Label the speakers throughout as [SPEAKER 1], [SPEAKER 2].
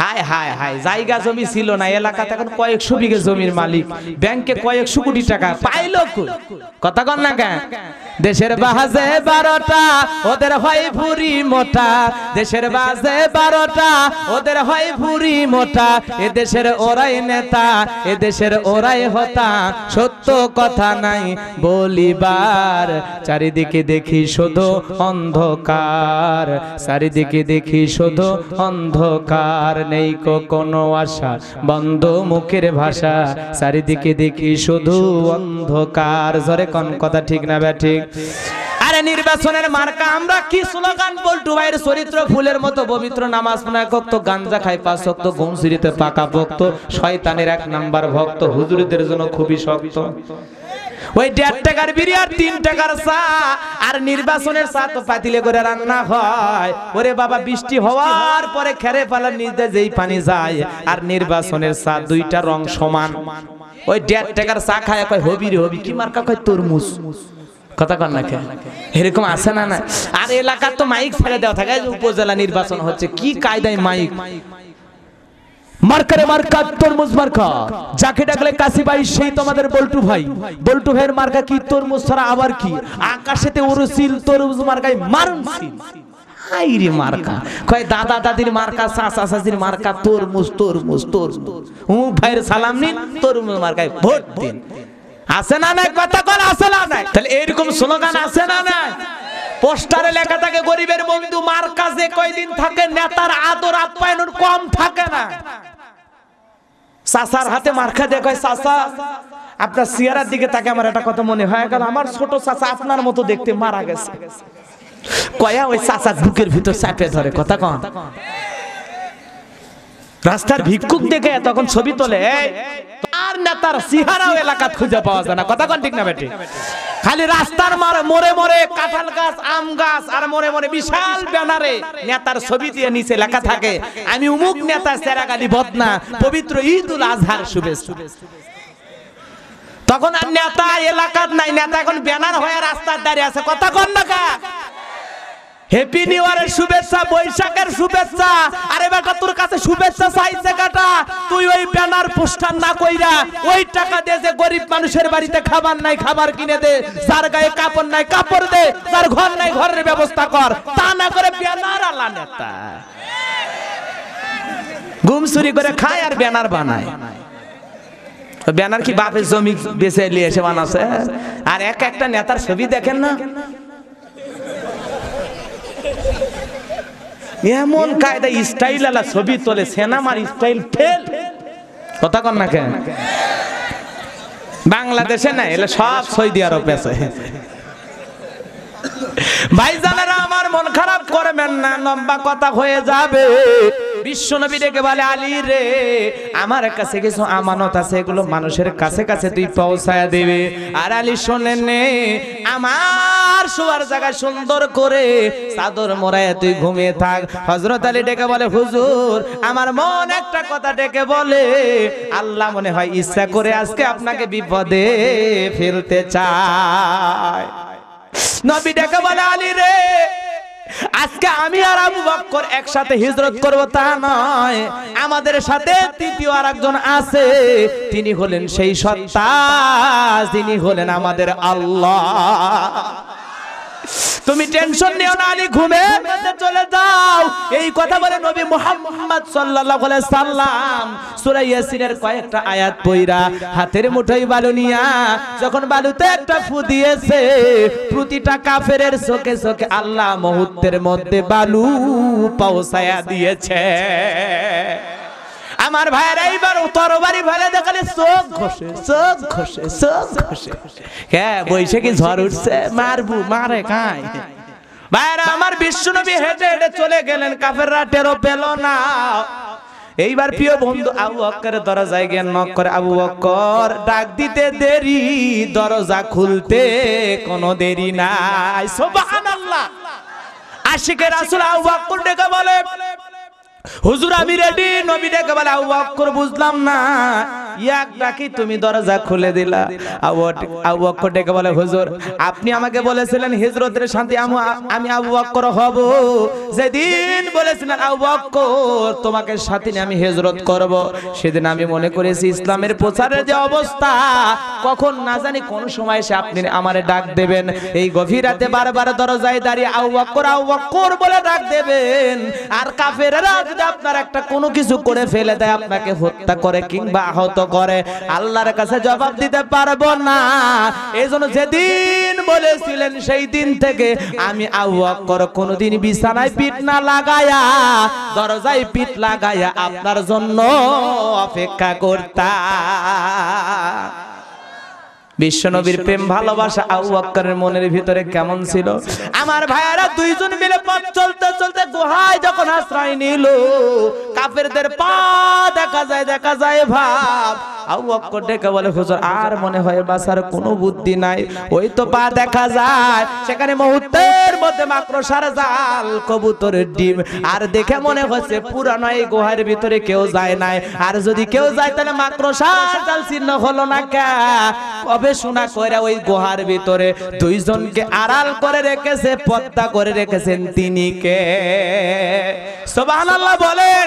[SPEAKER 1] হায় হায় হায় জায়গা জমি ছিল না এলাকাতে এখন কয়েকশো বিঘে জমির মালিক ব্যাংকে কয়েকশো কোটি টাকা পাইল কথা কন না কেন দেশের বাজে বারোটা ওদের হয় ভুরি মোটা দেশের বাজে বারোটা ওদের হয় ভুরি মোটা এ দেশের ওরাই নেতা এ দেশের ওরাই হতা সত্য কথা নাই বলিবার চারিদিকে দেখি শুধু অন্ধকার চারিদিকে দেখি শুধু অন্ধকার নেই কোনো আশা বন্ধ মুখের ভাষা চারিদিকে দেখি শুধু অন্ধকার ঝরে কোন কথা ঠিক না ব্যা ঠিক আরে নির্বাচনের মার্কা আমরা কি স্লোগান বল্টু ভাইয়ের চরিত্র ফুলের মতো পবিত্র নামাজ পড়ায় ভক্ত গাঞ্জা খাই পাঁচ শক্ত ঘুম সিঁড়িতে পাকা ভক্ত শয়তানের এক নাম্বার ভক্ত হুজুরদের জন্য খুবই শক্ত ওই দেড় টাকার বিড়ি আর তিন টাকার চা আর নির্বাচনের চা তো পাতিলে করে রান্না হয় ওরে বাবা বৃষ্টি হওয়ার পরে খেরে পালার নিজে যেই পানি যায় আর নির্বাচনের চা দুইটা রং সমান ওই দেড় টাকার চা খায় কয় হবি রে হবি কি মার্কা কয় তরমুজ কথা কন না এরকম আছে না না আর এলাকার তো মাইক ফেলে দেওয়া থাকে উপজেলা নির্বাচন হচ্ছে কি কায়দায় মাইক মার্কারে মার্কা তরমুজ মার্কা যাকে ডাকলে কাশি ভাই সেই তোমাদের বল্টু ভাই বল্টু ভাইয়ের মার্কা কি তরমুজ ছাড়া আবার কি উরুসিল তরমুজ মারুন এরকম আছে না নাই পোস্টারে লেখা থাকে গরিবের বন্ধু মার কাছে কয়দিন থাকে নেতার আদর আপ্যায়ন কম থাকে না সাসার হাতে মার্কা দিয়ে কয় সাসা আপনার সিয়ারার দিকে তাকে আমার একটা কথা মনে হয় গেল আমার ছোট সাসা আপনার মতো দেখতে মারা গেছে কয়া ওই চাচার বুকের ভিতর চাপে ধরে কথা কন রাস্তার ভিক্ষুক দেখে তখন ছবি তোলে আর নেতার সিহারাও এলাকা খুঁজে পাওয়া যায় না কথা কন ঠিক না বেটি খালি রাস্তার মোড়ে মোড়ে কাঁঠাল গাছ আম গাছ আর মোড়ে মোড়ে বিশাল ব্যানারে নেতার ছবি দিয়ে নিচে লেখা থাকে আমি উমুক নেতা সেরা গালি বদনা পবিত্র ঈদুল আজহার শুভেচ্ছা তখন আর নেতা এলাকার নাই নেতা এখন ব্যানার হয়ে রাস্তার দাঁড়িয়ে আছে কথা কন না কা হ্যাপি নিউ ইয়ারের শুভেচ্ছা বৈশাখের শুভেচ্ছা আরে বেটা তোর কাছে শুভেচ্ছা ব্যানার পোস্টার না কইরা ওই টাকা দিয়ে যে গরিব মানুষের বাড়িতে খাবার নাই খাবার কিনে দে যার গায়ে কাপড় নাই কাপড় দে তার ঘর নাই ঘরের ব্যবস্থা কর তা না করে ব্যানার আলা নেতা গুম চুরি করে খায় আর ব্যানার বানায় ব্যানার কি বাপের জমি বেছে নিয়ে এসে বানাচ্ছে আর এক একটা নেতার ছবি দেখেন না এমন কায়দা স্টাইল আলা ছবি তোলে সেনামার স্টাইল ফেল কথা কন না কেন বাংলাদেশে না এলে সব সৌদি আরবে আছে ভাই জানারা মন খারাপ করবেন না লম্বা কথা হয়ে যাবে বিশ্বনবী ডেকে বলে আলী রে আমার কাছে কিছু আমানত আছে এগুলো মানুষের কাছে কাছে তুই পৌঁছায় দেবে আর আলী শোনেন নে আমার শোয়ার জায়গা সুন্দর করে চাদর মরায় তুই ঘুমিয়ে থাক হজরত আলী ডেকে বলে হুজুর আমার মন একটা কথা ডেকে বলে আল্লাহ মনে হয় ইচ্ছা করে আজকে আপনাকে বিপদে ফেলতে চায় নবী ডেকে বলে আলী রে আজকে আমি আর আবু বক্কর একসাথে হিজরত করব তা নয় আমাদের সাথে তৃতীয় আর একজন আছে তিনি হলেন সেই সত্তা যিনি হলেন আমাদের আল্লাহ তুমি টেনশন নিও না আলী ঘুমে চলে যাও এই কথা বলে নবী মুহাম্মদ সাল্লাল্লাহু আলাইহি সাল্লাম সূরা ইয়াসিনের কয়েকটা আয়াত পড়া হাতের মুঠোয় বালু নিয়া যখন বালুতে একটা ফু দিয়েছে প্রতিটা কাফেরের চোখে চোখে আল্লাহ মুহূর্তের মধ্যে বালু পৌঁছায়া দিয়েছে আমার ভাইয়েরা এইবার তরবারি ফেলে দেখালে চোখ ঘষে চোখ ঘষে চোখ ঘষে হ্যাঁ কি ঝড় উঠছে মারবু মারে কাই ভাইরা আমার বিশ্ব নবী হেঁটে হেঁটে চলে গেলেন কাফেররা টেরো পেল না এইবার প্রিয় বন্ধু আবু অক্করের দরজায় গিয়ে নক করে আবু অক্কর ডাক দিতে দেরি দরজা খুলতে কোনো দেরি নাই সুবহানাল্লাহ আশিকের রাসূল আবু অক্কর ডেকে বলে হুজুর আমি রেডি নবী ডেকে বলে করে বুঝলাম না ইয়াক ডাকি তুমি দরজা খুলে দিলা আবু আবু বকর ডেকে বলে হুজুর আপনি আমাকে বলেছিলেন হিজরতের শান্তি আমি আবু বকর হব যেদিন বলেছিলেন আবু বকর তোমাকে সাথে নিয়ে আমি হিজরত করব সেদিন আমি মনে করেছি ইসলামের প্রচারের যে অবস্থা কখন না জানি কোন সময় সে আপনি আমারে ডাক দেবেন এই গভীর রাতে বারবার দরজায় দাঁড়িয়ে আবু বকর আবু বকর বলে ডাক দেবেন আর কাফেররা যদি আপনার একটা কোনো কিছু করে ফেলে দেয় আপনাকে হত্যা করে কিংবা আহত করে আল্লাহর কাছে জবাব দিতে পারবো না এই জন্য যেদিন বলেছিলেন সেই দিন থেকে আমি আউ্বকর কোনোদিন বিছানায় পিঠ না লাগায়া দরজায় পিঠ লাগায়া আপনার জন্য অপেক্ষা করতাম বিশ্বনবীর প্রেম ভালোবাসা আবু বক্করের মনের ভিতরে কেমন ছিল আমার ভাইয়ারা দুইজন মিলে পথ চলতে চলতে গুহায় যখন আশ্রয় নিল কাফেরদের পা দেখা যায় দেখা যায় ভাব আবু বকর ডেকে বলে হুজুর আর মনে হয় বাসার কোনো বুদ্ধি নাই ওই তো পা দেখা যায় সেখানে মুহূর্তের মধ্যে মাকড়সার জাল কবুতরের ডিম আর দেখে মনে হচ্ছে পুরানো এই গুহার ভিতরে কেউ যায় নাই আর যদি কেউ যায় তাহলে মাত্র জাল চিহ্ন হলো না কা গবেষণা করে ওই গুহার ভিতরে দুইজনকে আড়াল করে রেখেছে পদ্মা করে রেখেছেন তিনি কে সোবাহ বলেন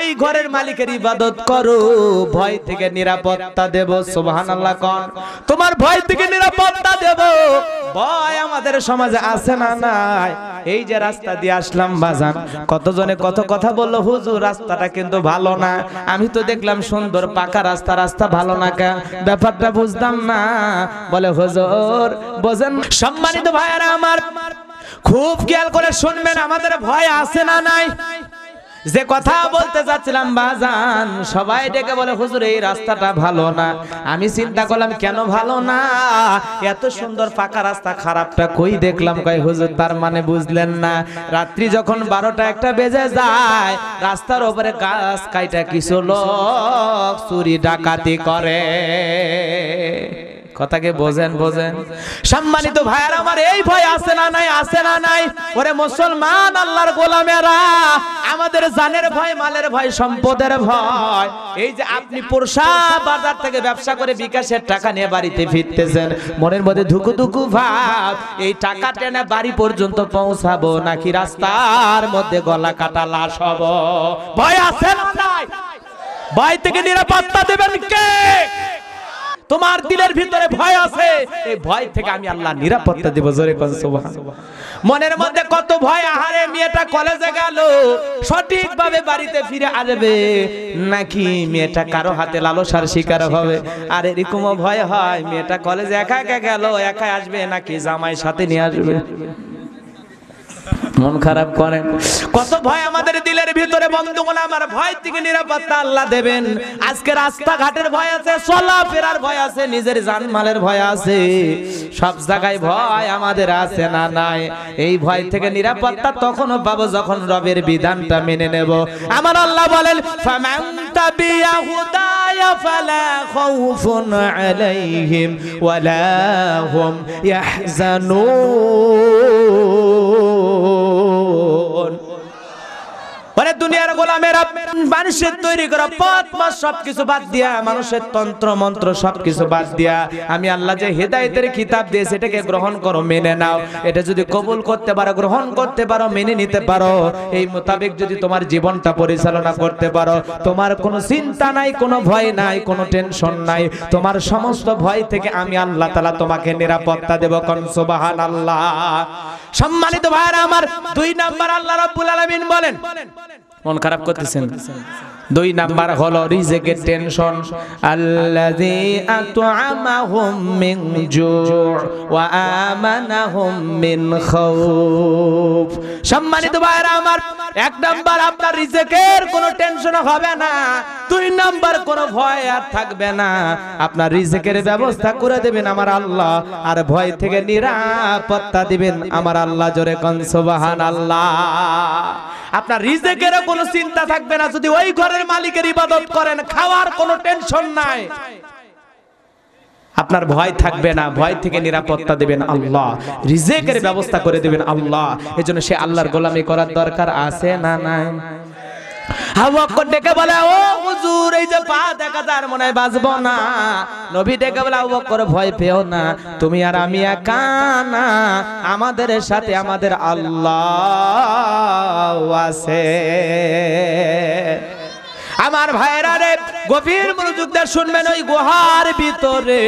[SPEAKER 1] এই ঘরের মালিকের ইবাদত করো ভয় থেকে নিরাপত্তা দেব আল্লাহ কন তোমার ভয় থেকে নিরাপত্তা দেব ভয় আমাদের সমাজে আছে না নাই এই যে রাস্তা দিয়ে আসলাম বাজান কতজনে কত কথা বললো হুজুর রাস্তাটা কিন্তু ভালো না আমি তো দেখলাম সুন্দর পাকা রাস্তা রাস্তা ভালো না কেন ব্যাপারটা বুঝতাম না বলে হুজুর বোঝেন সম্মানিত ভাইয়ারা আমার খুব খেয়াল করে শুনবেন আমাদের ভয় আছে না নাই যে কথা বলতে যাচ্ছিলাম বাজান সবাই ডেকে বলে হুজুর এই রাস্তাটা ভালো না আমি চিন্তা করলাম কেন ভালো না এত সুন্দর ফাঁকা রাস্তা খারাপটা কই দেখলাম কয় হুজুর তার মানে বুঝলেন না রাত্রি যখন বারোটা একটা বেজে যায় রাস্তার ওপরে গাছ কাইটা কিছু লোক চুরি ডাকাতি করে কথাকে বোঝেন বোঝেন সম্মানিত ভাইয়ার আমার এই ভয় আছে না নাই আছে না নাই ওরে মুসলমান আল্লাহর গোলামেরা আমাদের জানের ভয় মালের ভয় সম্পদের ভয় এই যে আপনি পোরশা বাজার থেকে ব্যবসা করে বিকাশের টাকা নিয়ে বাড়িতে ফিরতেছেন মনের মধ্যে ধুকু ধুকু ভাব এই টাকা টেনে বাড়ি পর্যন্ত পৌঁছাবো নাকি রাস্তার মধ্যে গলা কাটা লাশ হব ভয় আছে না নাই ভয় থেকে নিরাপত্তা দেবেন কে তোমার দিলের ভিতরে ভয় আছে এই ভয় থেকে আমি আল্লাহ নিরাপত্তা দেব জোরে কোন মনের মধ্যে কত ভয় আহারে মেয়েটা কলেজে গেল সঠিকভাবে বাড়িতে ফিরে আসবে নাকি মেয়েটা কারো হাতে লালসার শিকার হবে আর এরকমও ভয় হয় মেয়েটা কলেজে একা একা গেল একা আসবে নাকি জামাই সাথে নিয়ে আসবে মন খারাপ করেন কত ভয় আমাদের দিলের ভিতরে বন্ধুগুলো আমার ভয় থেকে নিরাপত্তা আল্লাহ দেবেন আজকে রাস্তাঘাটের ভয় আছে চলা ফেরার ভয় আছে নিজের জানমালের ভয় আছে সব জায়গায় ভয় আমাদের আছে না নাই এই ভয় থেকে নিরাপত্তা তখনও পাবো যখন রবের বিধানটা মেনে নেব আমার আল্লাহ বলেন تبي هداي فلا خوف عليهم ولا هم يحزنون মানে দুনিয়ার গোলামেরা মানুষের তৈরি করা পথ মাস সবকিছু বাদ দিয়া মানুষের তন্ত্র মন্ত্র সবকিছু বাদ দিয়া আমি আল্লাহ যে হেদায়েতের কিতাব দিয়ে সেটাকে গ্রহণ করো মেনে নাও এটা যদি কবুল করতে পারো গ্রহণ করতে পারো মেনে নিতে পারো এই মোতাবেক যদি তোমার জীবনটা পরিচালনা করতে পারো তোমার কোনো চিন্তা নাই কোনো ভয় নাই কোনো টেনশন নাই তোমার সমস্ত ভয় থেকে আমি আল্লাহ তাআলা তোমাকে নিরাপত্তা দেব কন সুবহানাল্লাহ সম্মানিত ভাইরা আমার দুই নাম্বার আল্লাহ রাব্বুল আলামিন বলেন মন খারাপ করতেছেন দুই নাম্বার হলো রিজেকের টেনশন আল্লাযী আতআমাহুম মিন জু' ওয়া আমানাহুম মিন খাউফ সম্মানিত ভাইরা আমার এক নাম্বার আপনার রিজেকের কোনো টেনশন হবে না দুই নাম্বার কোনো ভয় আর থাকবে না আপনার রিজেকের ব্যবস্থা করে দেবেন আমার আল্লাহ আর ভয় থেকে নিরাপত্তা দিবেন আমার আল্লাহ জোরে কন সুবহানাল্লাহ আপনার রিজেকের কোনো চিন্তা থাকবে না যদি ওই ঘরের মালিকের ইবাদত করেন খাওয়ার কোনো টেনশন নাই আপনার ভয় থাকবে না ভয় থেকে নিরাপত্তা দেবেন আল্লাহ রিজেকের ব্যবস্থা করে দেবেন আল্লাহ এজন্য সে আল্লাহর গোলামি করার দরকার আছে না নাই ডেকে বলে ও এই যে পা দেখা মনে হয় বাঁচবো না ডেকে বলে করে ভয় পেও না তুমি আর আমি একা আমাদের সাথে আমাদের আল্লাহ আছে আমার ভাইরা রে গভীর মনোযোগ শুনবেন ওই গুহার ভিতরে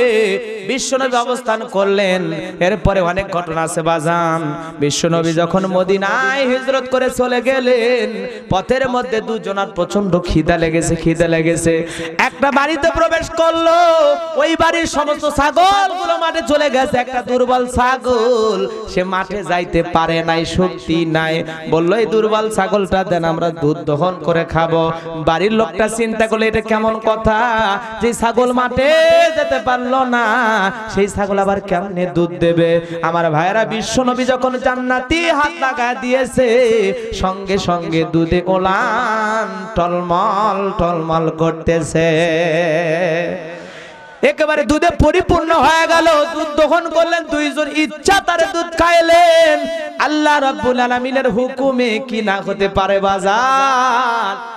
[SPEAKER 1] বিশ্বনবী অবস্থান করলেন এরপরে অনেক ঘটনা আছে বাজান বিশ্বনবী যখন মদিনায় হিজরত করে চলে গেলেন পথের মধ্যে দুজনার প্রচন্ড খিদা লেগেছে খিদা লেগেছে একটা বাড়িতে প্রবেশ করলো ওই বাড়ির সমস্ত ছাগল গুলো মাঠে চলে গেছে একটা দুর্বল ছাগল সে মাঠে যাইতে পারে নাই শক্তি নাই বললো এই দুর্বল ছাগলটা দেন আমরা দুধ দহন করে খাবো বাড়ির লোকটা চিন্তা করলো এটা কেমন কথা যে ছাগল মাঠে যেতে পারলো না সেই ছাগল আবার কেমনে দুধ দেবে আমার ভাইরা নবী যখন জান্নাতি হাত লাগা দিয়েছে সঙ্গে সঙ্গে দুধে ওলান টলমল টলমল করতেছে একেবারে দুধে পরিপূর্ণ হয়ে গেল দুধ দহন করলেন দুইজন ইচ্ছা তার দুধ খাইলেন আল্লাহ রাব্বুল আলামিনের হুকুমে কি না হতে পারে বাজার